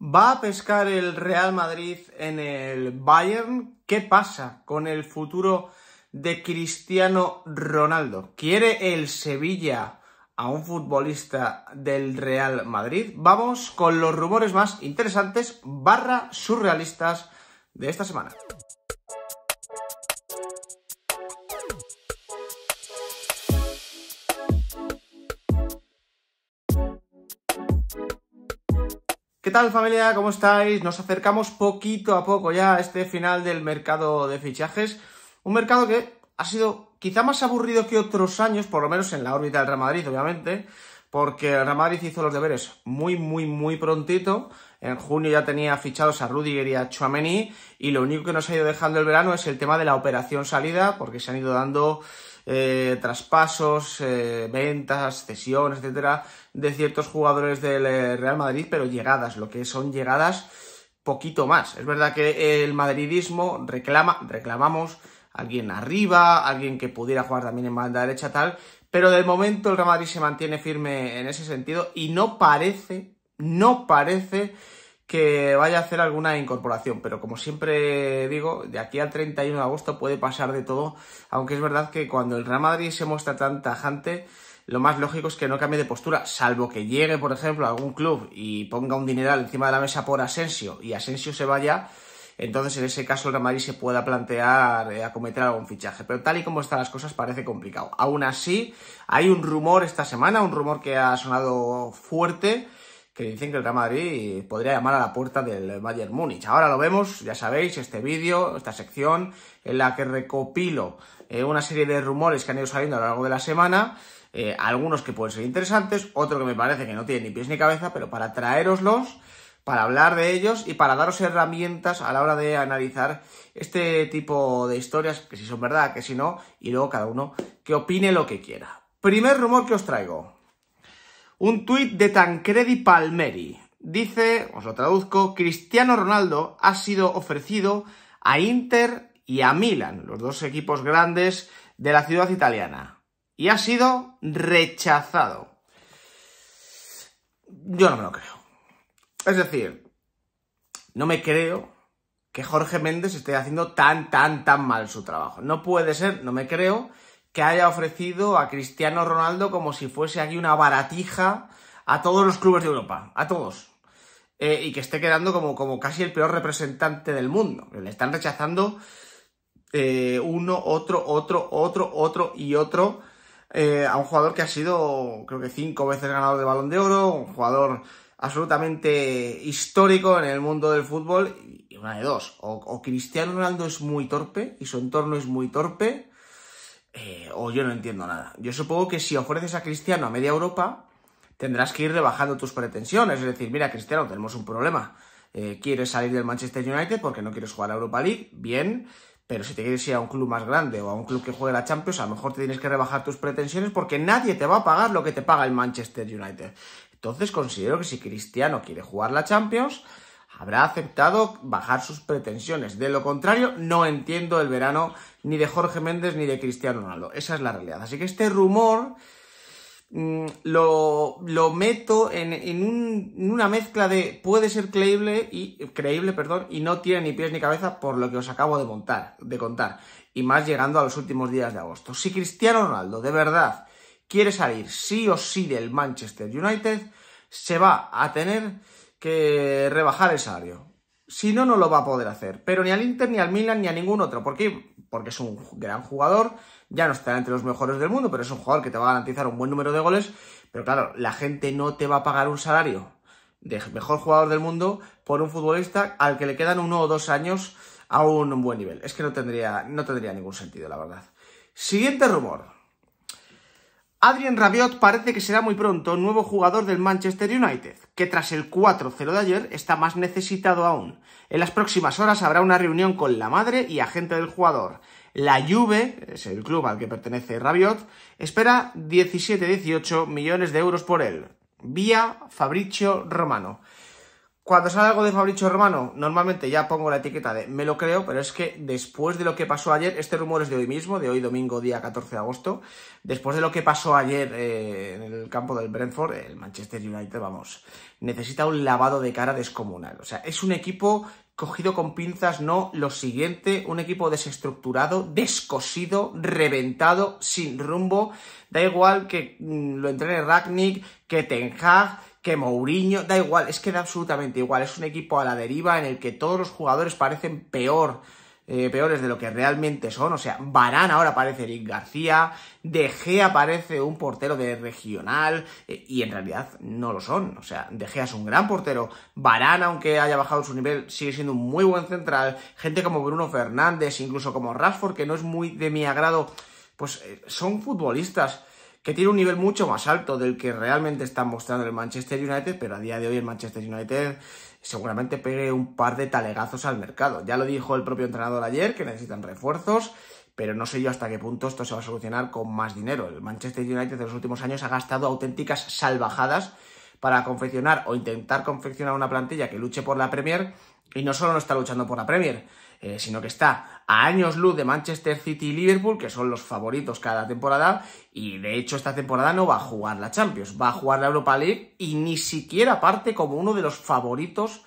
¿Va a pescar el Real Madrid en el Bayern? ¿Qué pasa con el futuro de Cristiano Ronaldo? ¿Quiere el Sevilla a un futbolista del Real Madrid? Vamos con los rumores más interesantes barra surrealistas de esta semana. ¿Qué tal familia? ¿Cómo estáis? Nos acercamos poquito a poco ya a este final del mercado de fichajes. Un mercado que ha sido quizá más aburrido que otros años, por lo menos en la órbita del Real Madrid, obviamente, porque el Real Madrid hizo los deberes muy, muy, muy prontito. En junio ya tenía fichados a Rudiger y a y lo único que nos ha ido dejando el verano es el tema de la operación salida porque se han ido dando eh, traspasos, eh, ventas, cesiones, etcétera, de ciertos jugadores del eh, Real Madrid, pero llegadas, lo que son llegadas poquito más. Es verdad que el madridismo reclama, reclamamos alguien arriba, alguien que pudiera jugar también en banda derecha tal, pero de momento el Real Madrid se mantiene firme en ese sentido y no parece no parece que vaya a hacer alguna incorporación, pero como siempre digo, de aquí al 31 de agosto puede pasar de todo, aunque es verdad que cuando el Real Madrid se muestra tan tajante, lo más lógico es que no cambie de postura, salvo que llegue, por ejemplo, a algún club y ponga un dineral encima de la mesa por Asensio y Asensio se vaya, entonces en ese caso el Real Madrid se pueda plantear eh, acometer algún fichaje. Pero tal y como están las cosas parece complicado. Aún así, hay un rumor esta semana, un rumor que ha sonado fuerte, que dicen que el Real Madrid podría llamar a la puerta del Bayern Múnich. Ahora lo vemos, ya sabéis, este vídeo, esta sección en la que recopilo eh, una serie de rumores que han ido saliendo a lo largo de la semana, eh, algunos que pueden ser interesantes, otro que me parece que no tiene ni pies ni cabeza, pero para traeroslos, para hablar de ellos y para daros herramientas a la hora de analizar este tipo de historias, que si son verdad, que si no, y luego cada uno que opine lo que quiera. Primer rumor que os traigo, un tuit de Tancredi Palmeri. Dice, os lo traduzco, Cristiano Ronaldo ha sido ofrecido a Inter y a Milan, los dos equipos grandes de la ciudad italiana, y ha sido rechazado. Yo no me lo creo. Es decir, no me creo que Jorge Méndez esté haciendo tan, tan, tan mal su trabajo. No puede ser, no me creo que haya ofrecido a Cristiano Ronaldo como si fuese aquí una baratija a todos los clubes de Europa, a todos. Eh, y que esté quedando como, como, casi el peor representante del mundo. Le están rechazando eh, uno, otro, otro, otro, otro y otro eh, a un jugador que ha sido, creo que cinco veces ganador de balón de oro, un jugador absolutamente histórico en el mundo del fútbol. Y una de dos, o Cristiano Ronaldo es muy torpe y su entorno es muy torpe, eh, o yo no entiendo nada. Yo supongo que si ofreces a Cristiano a media Europa, tendrás que ir rebajando tus pretensiones. Es decir, mira, Cristiano, tenemos un problema. Eh, quieres salir del Manchester United porque no quieres jugar a Europa League, bien, pero si te quieres ir a un club más grande o a un club que juegue la Champions, a lo mejor te tienes que rebajar tus pretensiones porque nadie te va a pagar lo que te paga el Manchester United. Entonces considero que si Cristiano quiere jugar la Champions, habrá aceptado bajar sus pretensiones. De lo contrario, no entiendo el verano ni de Jorge Méndez ni de Cristiano Ronaldo. Esa es la realidad. Así que este rumor mm, lo, meto en, en, una mezcla de puede ser creíble y, creíble, perdón, y no tiene ni pies ni cabeza por lo que os acabo de, montar, de contar. Y más llegando a los últimos días de agosto. Si Cristiano Ronaldo de verdad quiere salir sí o sí del Manchester United, se va a tener que rebajar el salario. Si no, no lo va a poder hacer. Pero ni al Inter, ni al Milan, ni a ningún otro. ¿Por Porque es un gran jugador. Ya no estará entre los mejores del mundo, pero es un jugador que te va a garantizar un buen número de goles. Pero claro, la gente no te va a pagar un salario de mejor jugador del mundo por un futbolista al que le quedan uno o dos años a un buen nivel. Es que no tendría, no tendría ningún sentido, la verdad. Siguiente rumor. Adrien Rabiot parece que será muy pronto nuevo jugador del Manchester United, que tras el 4-0 de ayer está más necesitado aún. En las próximas horas habrá una reunión con la madre y agente del jugador. La Juve, es el club al que pertenece Rabiot, espera 17-18 millones de euros por él, vía Fabricio Romano. Cuando sale algo de Fabricio Romano, normalmente ya pongo la etiqueta de me lo creo, pero es que después de lo que pasó ayer, este rumor es de hoy mismo, de hoy domingo, día 14 de agosto, después de lo que pasó ayer eh, en el campo del Brentford, el Manchester United, vamos, necesita un lavado de cara descomunal. O sea, es un equipo cogido con pinzas, no lo siguiente, un equipo desestructurado, descosido, reventado, sin rumbo, da igual que mm, lo entrene Ragnick, que Ten Hag, que Mourinho, da igual, es que da absolutamente igual, es un equipo a la deriva en el que todos los jugadores parecen peor, eh, peores de lo que realmente son, o sea, Barán ahora parece Eric García, De Gea parece un portero de regional, eh, y en realidad no lo son, o sea, De Gea es un gran portero, Barán, aunque haya bajado su nivel, sigue siendo un muy buen central, gente como Bruno Fernández, incluso como Rashford, que no es muy de mi agrado, pues eh, son futbolistas que tiene un nivel mucho más alto del que realmente está mostrando el Manchester United, pero a día de hoy el Manchester United seguramente pegue un par de talegazos al mercado. Ya lo dijo el propio entrenador ayer, que necesitan refuerzos, pero no sé yo hasta qué punto esto se va a solucionar con más dinero. El Manchester United de los últimos años ha gastado auténticas salvajadas para confeccionar o intentar confeccionar una plantilla que luche por la Premier y no solo no está luchando por la Premier, eh, sino que está a años luz de Manchester City y Liverpool, que son los favoritos cada temporada, y de hecho esta temporada no va a jugar la Champions, va a jugar la Europa League y ni siquiera parte como uno de los favoritos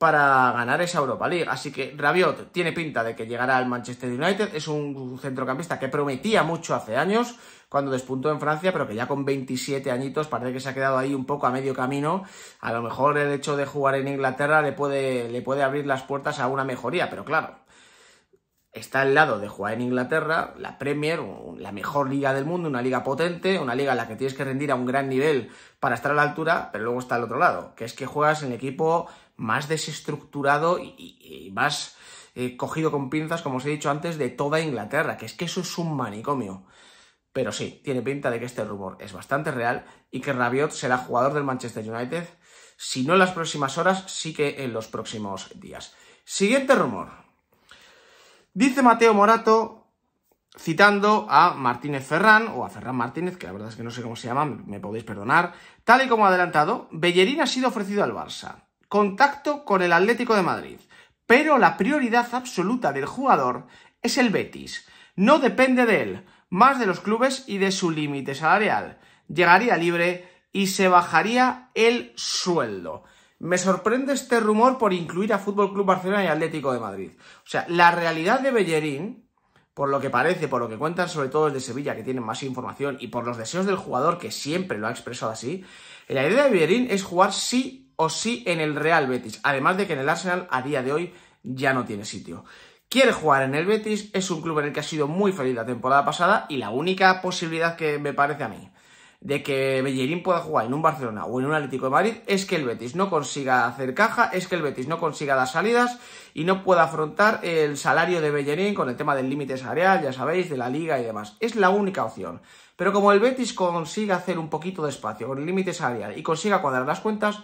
para ganar esa Europa League. Así que Rabiot tiene pinta de que llegará al Manchester United. Es un centrocampista que prometía mucho hace años cuando despuntó en Francia, pero que ya con 27 añitos parece que se ha quedado ahí un poco a medio camino. A lo mejor el hecho de jugar en Inglaterra le puede, le puede abrir las puertas a una mejoría, pero claro, está al lado de jugar en Inglaterra, la Premier, la mejor liga del mundo, una liga potente, una liga en la que tienes que rendir a un gran nivel para estar a la altura, pero luego está al otro lado, que es que juegas en el equipo más desestructurado y, más eh, cogido con pinzas, como os he dicho antes, de toda Inglaterra, que es que eso es un manicomio. Pero sí, tiene pinta de que este rumor es bastante real y que Rabiot será jugador del Manchester United, si no en las próximas horas, sí que en los próximos días. Siguiente rumor. Dice Mateo Morato, citando a Martínez Ferrán, o a Ferrán Martínez, que la verdad es que no sé cómo se llama, me podéis perdonar, tal y como adelantado, Bellerín ha sido ofrecido al Barça. Contacto con el Atlético de Madrid. Pero la prioridad absoluta del jugador es el Betis. No depende de él, más de los clubes y de su límite salarial. Llegaría libre y se bajaría el sueldo. Me sorprende este rumor por incluir a Fútbol Club Barcelona y Atlético de Madrid. O sea, la realidad de Bellerín, por lo que parece, por lo que cuentan sobre todo desde Sevilla, que tienen más información, y por los deseos del jugador, que siempre lo ha expresado así, eh, la idea de Bellerín es jugar sí o sí en el Real Betis, además de que en el Arsenal a día de hoy ya no tiene sitio. Quiere jugar en el Betis, es un club en el que ha sido muy feliz la temporada pasada y la única posibilidad que me parece a mí de que Bellerín pueda jugar en un Barcelona o en un Atlético de Madrid es que el Betis no consiga hacer caja, es que el Betis no consiga dar salidas y no pueda afrontar el salario de Bellerín con el tema del límite salarial, ya sabéis, de la liga y demás. Es la única opción. Pero como el Betis consiga hacer un poquito de espacio con el límite salarial y consiga cuadrar las cuentas,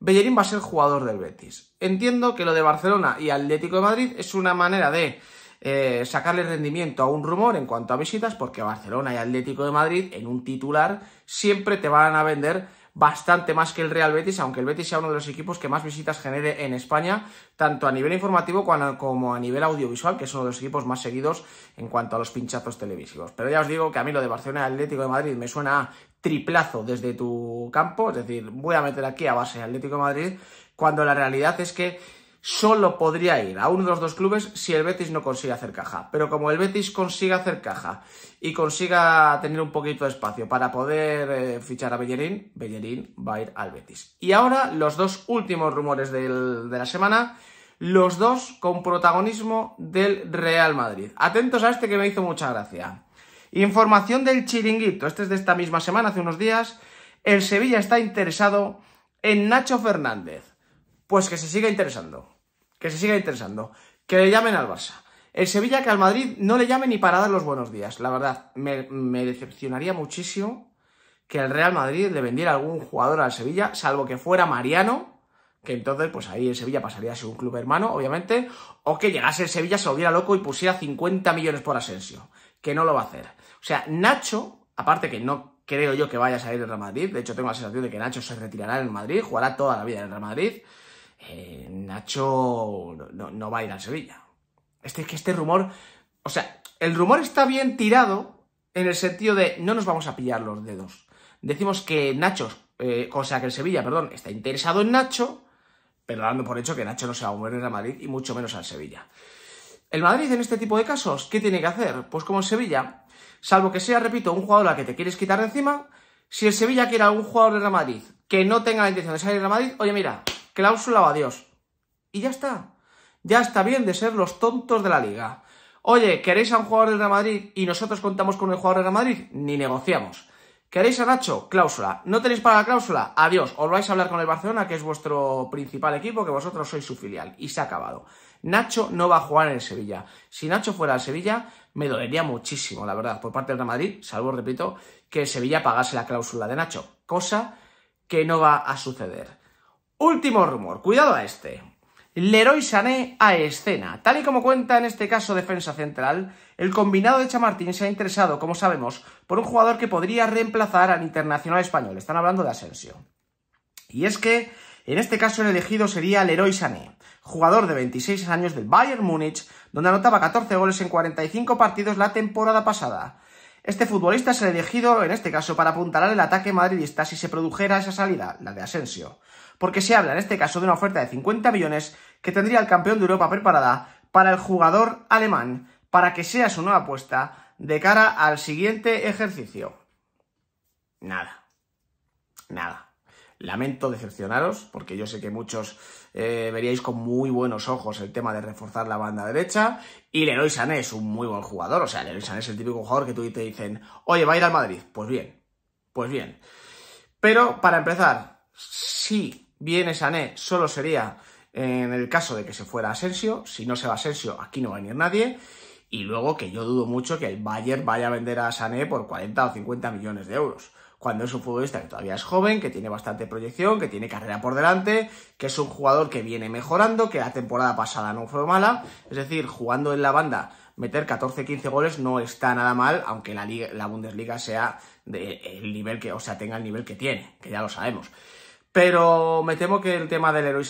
Bellerín va a ser jugador del Betis. Entiendo que lo de Barcelona y Atlético de Madrid es una manera de eh, sacarle rendimiento a un rumor en cuanto a visitas, porque Barcelona y Atlético de Madrid en un titular siempre te van a vender bastante más que el Real Betis, aunque el Betis sea uno de los equipos que más visitas genere en España, tanto a nivel informativo como a nivel audiovisual, que es uno de los equipos más seguidos en cuanto a los pinchazos televisivos. Pero ya os digo que a mí lo de Barcelona y Atlético de Madrid me suena triplazo desde tu campo, es decir, voy a meter aquí a base Atlético de Madrid, cuando la realidad es que solo podría ir a uno de los dos clubes si el Betis no consigue hacer caja. Pero como el Betis consiga hacer caja y consiga tener un poquito de espacio para poder eh, fichar a Bellerín, Bellerín va a ir al Betis. Y ahora los dos últimos rumores de la semana, los dos con protagonismo del Real Madrid. Atentos a este que me hizo mucha gracia. Información del chiringuito, este es de esta misma semana, hace unos días. El Sevilla está interesado en Nacho Fernández. Pues que se siga interesando que se siga interesando, que le llamen al Barça. El Sevilla que al Madrid no le llame ni para dar los buenos días. La verdad, me, decepcionaría muchísimo que el Real Madrid le vendiera algún jugador al Sevilla, salvo que fuera Mariano, que entonces pues ahí en Sevilla pasaría a ser un club hermano, obviamente, o que llegase el Sevilla, se volviera loco y pusiera 50 millones por Asensio, que no lo va a hacer. O sea, Nacho, aparte que no creo yo que vaya a salir del Real Madrid, de hecho tengo la sensación de que Nacho se retirará en el Madrid, jugará toda la vida en el Real Madrid, eh, Nacho no, va a ir al Sevilla. Este, que este rumor, o sea, el rumor está bien tirado en el sentido de no nos vamos a pillar los dedos. Decimos que Nacho, eh, o sea, que el Sevilla, perdón, está interesado en Nacho, pero dando por hecho que Nacho no se va a mover a Madrid y mucho menos al Sevilla. El Madrid en este tipo de casos, ¿qué tiene que hacer? Pues como en Sevilla, salvo que sea, repito, un jugador a que te quieres quitar de encima, si el Sevilla quiere a un jugador de Real Madrid que no tenga la intención de salir de Madrid, oye, mira, cláusula o adiós. Y ya está. Ya está bien de ser los tontos de la liga. Oye, ¿queréis a un jugador del Real Madrid y nosotros contamos con el jugador del Real Madrid? Ni negociamos. ¿Queréis a Nacho? Cláusula. ¿No tenéis para la cláusula? Adiós. Os vais a hablar con el Barcelona, que es vuestro principal equipo, que vosotros sois su filial. Y se ha acabado. Nacho no va a jugar en el Sevilla. Si Nacho fuera al Sevilla, me dolería muchísimo, la verdad, por parte del Real Madrid, salvo, repito, que el Sevilla pagase la cláusula de Nacho. Cosa que no va a suceder. Último rumor, cuidado a este. Leroy Sané a escena. Tal y como cuenta en este caso defensa central, el combinado de Chamartín se ha interesado, como sabemos, por un jugador que podría reemplazar al internacional español. Están hablando de Asensio. Y es que, en este caso, el elegido sería Leroy Sané, jugador de 26 años del Bayern Múnich, donde anotaba 14 goles en 45 partidos la temporada pasada. Este futbolista es el elegido, en este caso, para apuntalar el ataque madridista si se produjera esa salida, la de Asensio porque se habla en este caso de una oferta de 50 millones que tendría el campeón de Europa preparada para el jugador alemán, para que sea su nueva apuesta de cara al siguiente ejercicio. Nada. Nada. Lamento decepcionaros, porque yo sé que muchos eh, veríais con muy buenos ojos el tema de reforzar la banda derecha. Y Leroy Sané es un muy buen jugador. O sea, Leroy Sané es el típico jugador que tú y te dicen, oye, va a ir al Madrid. Pues bien, pues bien. Pero, para empezar, sí viene Sané, solo sería en el caso de que se fuera Asensio. Si no se va Asensio, aquí no va a venir nadie. Y luego que yo dudo mucho que el Bayern vaya a vender a Sané por 40 o 50 millones de euros. Cuando es un futbolista que todavía es joven, que tiene bastante proyección, que tiene carrera por delante, que es un jugador que viene mejorando, que la temporada pasada no fue mala. Es decir, jugando en la banda, meter 14-15 goles no está nada mal, aunque la, la Bundesliga sea el nivel que, o sea, tenga el nivel que tiene, que ya lo sabemos. Pero me temo que el tema del Leroy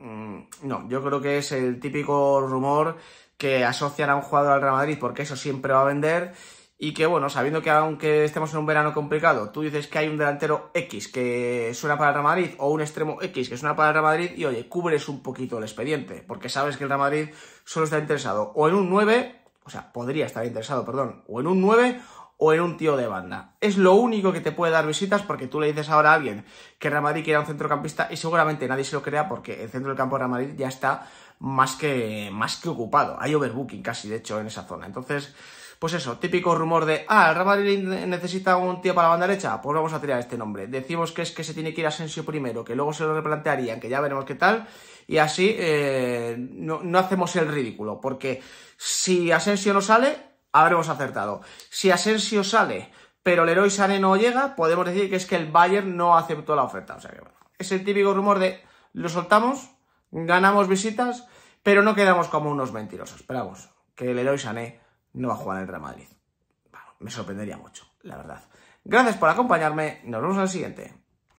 mm, no, yo creo que es el típico rumor que asocian a un jugador al Real Madrid porque eso siempre va a vender y que bueno, sabiendo que aunque estemos en un verano complicado, tú dices que hay un delantero X que suena para el Real Madrid o un extremo X que suena para el Real Madrid y oye, cubres un poquito el expediente, porque sabes que el Real Madrid solo está interesado o en un 9, o sea, podría estar interesado, perdón, o en un 9 o en un tío de banda. Es lo único que te puede dar visitas porque tú le dices ahora a alguien que Real Madrid quiere un centrocampista y seguramente nadie se lo crea porque el centro del campo de Real Madrid ya está más que, más que ocupado. Hay overbooking casi, de hecho, en esa zona. Entonces, pues eso, típico rumor de, ah, el Real necesita un tío para la banda derecha, pues vamos a tirar este nombre. Decimos que es que se tiene que ir Asensio primero, que luego se lo replantearían, que ya veremos qué tal, y así eh, no hacemos el ridículo, porque si Asensio no sale, habremos acertado. Si Asensio sale, pero Leroy Sané no llega, podemos decir que es que el Bayern no aceptó la oferta. O sea que bueno, es el típico rumor de lo soltamos, ganamos visitas, pero no quedamos como unos mentirosos. Esperamos que Leroy Sané no va a jugar en el Real Madrid. me sorprendería mucho, la verdad. Gracias por acompañarme, nos vemos en siguiente.